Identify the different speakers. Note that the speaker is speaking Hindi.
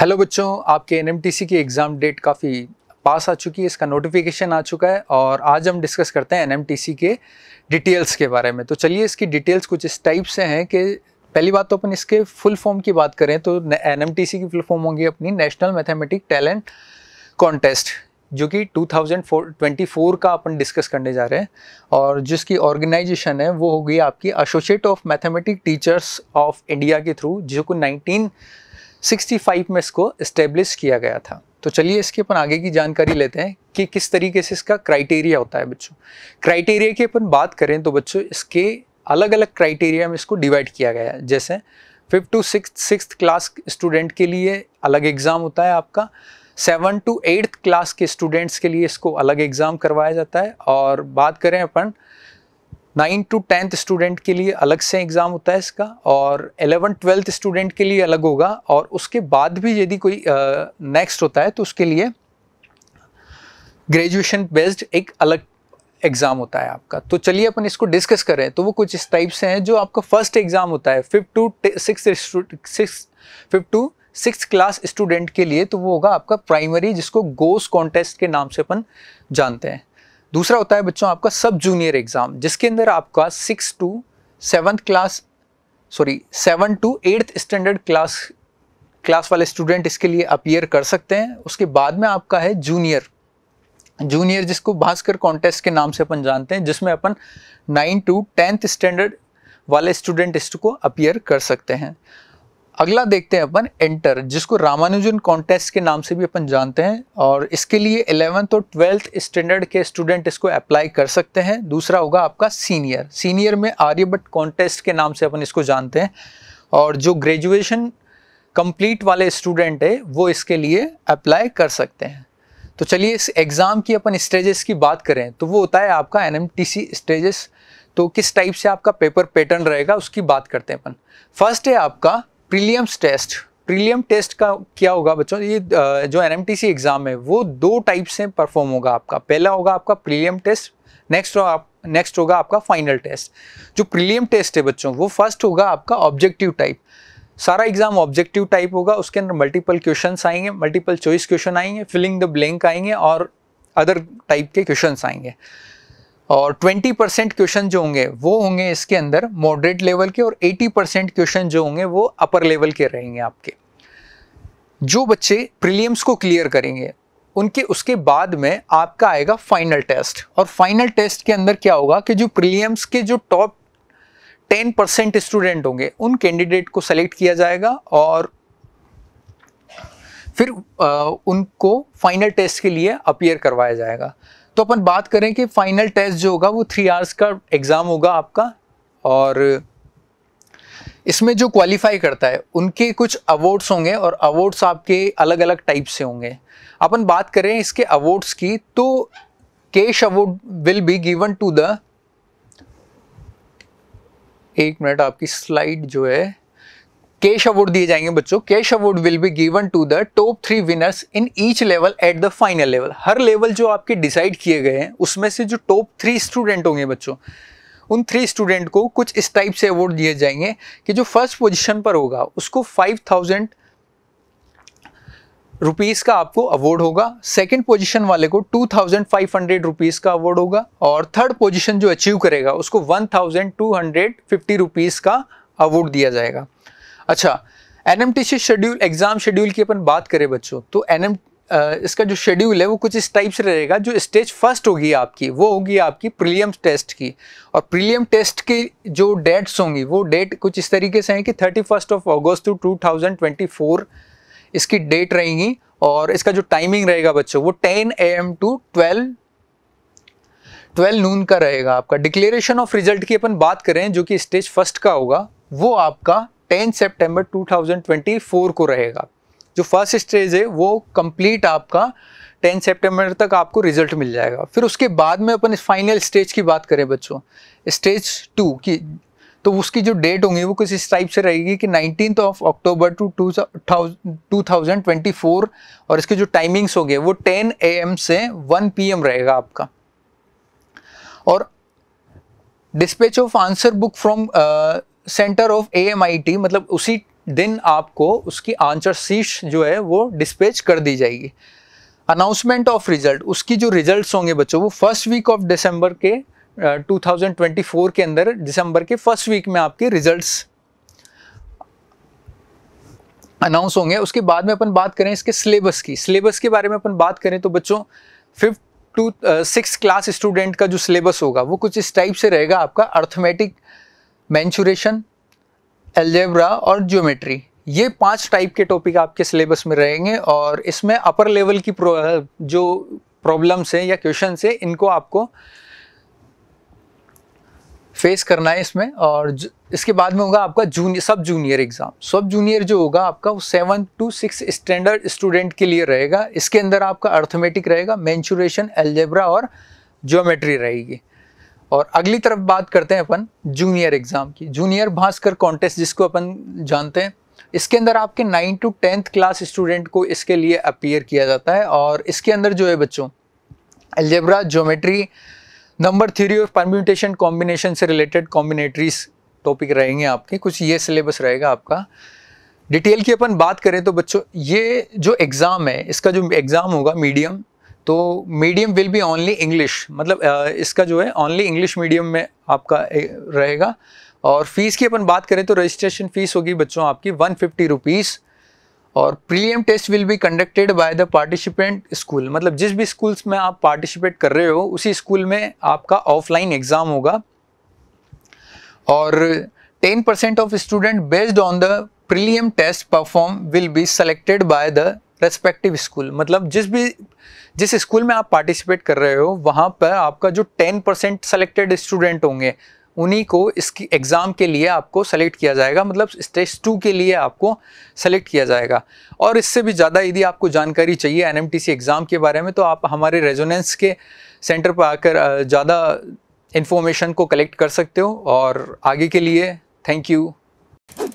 Speaker 1: हेलो बच्चों आपके एन की एग्ज़ाम डेट काफ़ी पास आ चुकी है इसका नोटिफिकेशन आ चुका है और आज हम डिस्कस करते हैं एन के डिटेल्स के बारे में तो चलिए इसकी डिटेल्स कुछ इस टाइप से हैं कि पहली बात तो अपन इसके फुल फॉर्म की बात करें तो एन की फुल फॉर्म होंगी अपनी नेशनल मैथमेटिक टैलेंट कॉन्टेस्ट जो कि 2024 का अपन डिस्कस करने जा रहे हैं और जिसकी ऑर्गेनाइजेशन है वो होगी आपकी associate of mathematic teachers of India के थ्रू जो को 65 में इसको इस्टेब्लिश किया गया था तो चलिए इसके अपन आगे की जानकारी लेते हैं कि किस तरीके से इसका क्राइटेरिया होता है बच्चों क्राइटेरिया की अपन बात करें तो बच्चों इसके अलग अलग क्राइटेरिया में इसको डिवाइड किया गया है जैसे fifth to six six class student के लिए अलग एग्ज़ाम होता है आपका सेवन टू एट्थ क्लास के स्टूडेंट्स के लिए इसको अलग एग्ज़ाम करवाया जाता है और बात करें अपन नाइन्थ टू टेंथ स्टूडेंट के लिए अलग से एग्ज़ाम होता है इसका और एलेवन ट्वेल्थ स्टूडेंट के लिए अलग होगा और उसके बाद भी यदि कोई नेक्स्ट होता है तो उसके लिए ग्रेजुएशन बेस्ड एक अलग एग्ज़ाम होता है आपका तो चलिए अपन इसको डिस्कस करें तो वो कुछ इस टाइप से हैं जो आपका फर्स्ट एग्ज़ाम होता है fifth to six fifth to six class student के लिए तो वो होगा आपका प्राइमरी जिसको गोस कॉन्टेस्ट के नाम से अपन जानते हैं दूसरा होता है बच्चों आपका सब जूनियर एग्ज़ाम जिसके अंदर आपका six to seventh class sorry seven to eighth standard class class वाले स्टूडेंट इसके लिए अपियर कर सकते हैं उसके बाद में आपका है जूनियर जूनियर जिसको भास्कर कॉन्टेस्ट के नाम से अपन जानते हैं जिसमें अपन नाइन टू टेंथ स्टैंडर्ड वाले स्टूडेंट इसको अपियर कर सकते हैं अगला देखते हैं अपन एंटर जिसको रामानुजन कॉन्टेस्ट के नाम से भी अपन जानते हैं और इसके लिए एलेवंथ और ट्वेल्थ स्टैंडर्ड के स्टूडेंट इसको अप्लाई कर सकते हैं दूसरा होगा आपका सीनियर सीनियर में आर्यभट्ट कॉन्टेस्ट के नाम से अपन इसको जानते हैं और जो ग्रेजुएशन कंप्लीट वाले स्टूडेंट है वो इसके लिए अप्लाई कर सकते हैं तो चलिए इस एग्ज़ाम की अपन स्टेजेस की बात करें तो वो होता है आपका एन स्टेजेस तो किस टाइप से आपका पेपर पैटर्न रहेगा उसकी बात करते हैं अपन फर्स्ट है आपका प्रीलियम्स टेस्ट प्रीलियम टेस्ट का क्या होगा बच्चों ये जो एन एग्ज़ाम है वो दो टाइप से परफॉर्म होगा आपका पहला होगा आपका प्रीलियम टेस्ट नेक्स्ट होगा आप नेक्स्ट होगा आपका फाइनल टेस्ट जो प्रीलियम टेस्ट है बच्चों वो फर्स्ट होगा आपका ऑब्जेक्टिव टाइप सारा एग्जाम ऑब्जेक्टिव टाइप होगा उसके अंदर मल्टीपल क्वेश्चन आएंगे मल्टीपल चॉइस क्वेश्चन आएंगे फिलिंग द ब्लैंक आएंगे और अदर टाइप के क्वेश्चन आएंगे और 20 परसेंट क्वेश्चन जो होंगे वो होंगे इसके अंदर मॉडरेट लेवल के और 80 परसेंट क्वेश्चन जो होंगे वो अपर लेवल के रहेंगे आपके जो बच्चे प्रीलियम्स को क्लियर करेंगे उनके उसके बाद में आपका आएगा फाइनल टेस्ट और फाइनल टेस्ट के अंदर क्या होगा कि जो प्रीलियम्स के जो टॉप टेन परसेंट स्टूडेंट होंगे उन कैंडिडेट को सेलेक्ट किया जाएगा और फिर आ, उनको फाइनल टेस्ट के लिए अपियर करवाया जाएगा तो अपन बात करें कि फाइनल टेस्ट जो होगा वो थ्री आवर्स का एग्ज़ाम होगा आपका और इसमें जो क्वालिफाई करता है उनके कुछ अवार्ड्स होंगे और अवार्ड्स आपके अलग अलग टाइप से होंगे अपन बात करें इसके अवार्ड्स की तो cash award will be given to the एक मिनट आपकी स्लाइड जो है कैश अवार्ड दिए जाएंगे बच्चों cash award will be given to the top three winners in each level at the final level हर लेवल जो आपके डिसाइड किए गए हैं उसमें से जो टॉप थ्री स्टूडेंट होंगे बच्चों उन थ्री स्टूडेंट को कुछ इस टाइप से अवार्ड दिए जाएंगे कि जो फर्स्ट पोजिशन पर होगा उसको फाइव थाउजेंड रुपीज़ का आपको अवार्ड होगा सेकंड पोजीशन वाले को two thousand five hundred rupees का अवार्ड होगा और थर्ड पोजीशन जो अचीव करेगा उसको one thousand two hundred fifty rupees का अवार्ड दिया जाएगा अच्छा N M schedule exam schedule की अपन बात करें बच्चों तो एन इसका जो शेड्यूल है वो कुछ इस टाइप से रहेगा जो स्टेज फर्स्ट होगी आपकी वो होगी आपकी प्रीलियम टेस्ट की और प्रीलियम टेस्ट की जो डेट्स होंगी वो डेट कुछ इस तरीके से हैं कि thirty first of August two two thousand twenty four इसकी डेट रहेंगी और इसका जो टाइमिंग रहेगा बच्चों वो ten A M to twelve twelve noon का रहेगा आपका डिक्लेरेशन ऑफ रिजल्ट की अपन बात करें जो कि स्टेज फर्स्ट का होगा वो आपका 10 सितंबर 2024 को रहेगा जो फर्स्ट स्टेज है वो कंप्लीट आपका 10 सितंबर तक आपको रिजल्ट मिल जाएगा फिर उसके बाद में अपन फाइनल स्टेज की बात करें बच्चों स्टेज टू की तो उसकी जो डेट होंगी वो कुछ इस टाइप से रहेगी कि nineteen of October two two और इसके जो टाइमिंग्स होंगे वो 10 ए एम से 1 पी एम रहेगा आपका और dispatch of answer book from centre of A M I T मतलब उसी दिन आपको उसकी आंसर शीट जो है वो डिस्पेच कर दी जाएगी अनाउंसमेंट ऑफ रिजल्ट उसकी जो रिजल्ट्स होंगे बच्चों वो फर्स्ट वीक ऑफ दिसंबर के uh, 2024 के अंदर दिसंबर के फर्स्ट वीक में आपके रिजल्ट्स अनाउंस होंगे उसके बाद में अपन बात करें इसके सिलेबस की सिलेबस के बारे में अपन बात करें तो बच्चों fifth to six class student का जो सिलेबस होगा वो कुछ इस टाइप से रहेगा आपका अर्थमेटिक uh, मैंशुरेशन एलजेब्रा और ज्योमेट्री ये पांच टाइप के टॉपिक आपके सिलेबस में रहेंगे और इसमें अपर लेवल की जो प्रॉब्लम्स हैं या क्वेश्चन है इनको आपको फेस करना है इसमें और इसके बाद में होगा आपका जूनियर सब जूनियर एग्ज़ाम सब जूनियर जो होगा आपका वो seven to six standard student के लिए रहेगा इसके अंदर आपका अर्थमेटिक रहेगा मैंशुरेशन एल्जेब्रा और ज्योमेट्री रहेगी और अगली तरफ बात करते हैं अपन जूनियर एग्ज़ाम की जूनियर भास्कर कॉन्टेस्ट जिसको अपन जानते हैं इसके अंदर आपके nine to tenth class student को इसके लिए अपियर किया जाता है और इसके अंदर जो है बच्चों एल्जेब्रा ज्योमेट्री नंबर थ्योरी और परम्यूटेशन कॉम्बिनेशन से रिलेटेड कॉम्बिनेटरीज टॉपिक रहेंगे आपके कुछ ये सिलेबस रहेगा आपका डिटेल की अपन बात करें तो बच्चों ये जो एग्ज़ाम है इसका जो एग्ज़ाम होगा मीडियम तो medium will be only English मतलब इसका जो है ओनली इंग्लिश मीडियम में आपका रहेगा और फ़ीस की अपन बात करें तो रजिस्ट्रेशन फ़ीस होगी बच्चों आपकी वन फिफ्टी रुपीज़ और prelim test will be conducted by the participant school मतलब जिस भी स्कूल्स में आप पार्टिसिपेट कर रहे हो उसी स्कूल में आपका ऑफलाइन एग्ज़ाम होगा और 10% percent of student based on the prelim test perform will be selected by the respective school मतलब जिस भी जिस स्कूल में आप पार्टिसिपेट कर रहे हो वहाँ पर आपका जो टेन परसेंट सेलेक्टेड स्टूडेंट होंगे उन्हीं को इसकी एग्ज़ाम के लिए आपको सेलेक्ट किया जाएगा मतलब स्टेज टू के लिए आपको सेलेक्ट किया जाएगा और इससे भी ज़्यादा यदि आपको जानकारी चाहिए एन एग्ज़ाम के बारे में तो आप हमारे रेजोनेंस के सेंटर पर आकर ज़्यादा इन्फॉर्मेशन को कलेक्ट कर सकते हो और आगे के लिए थैंक यू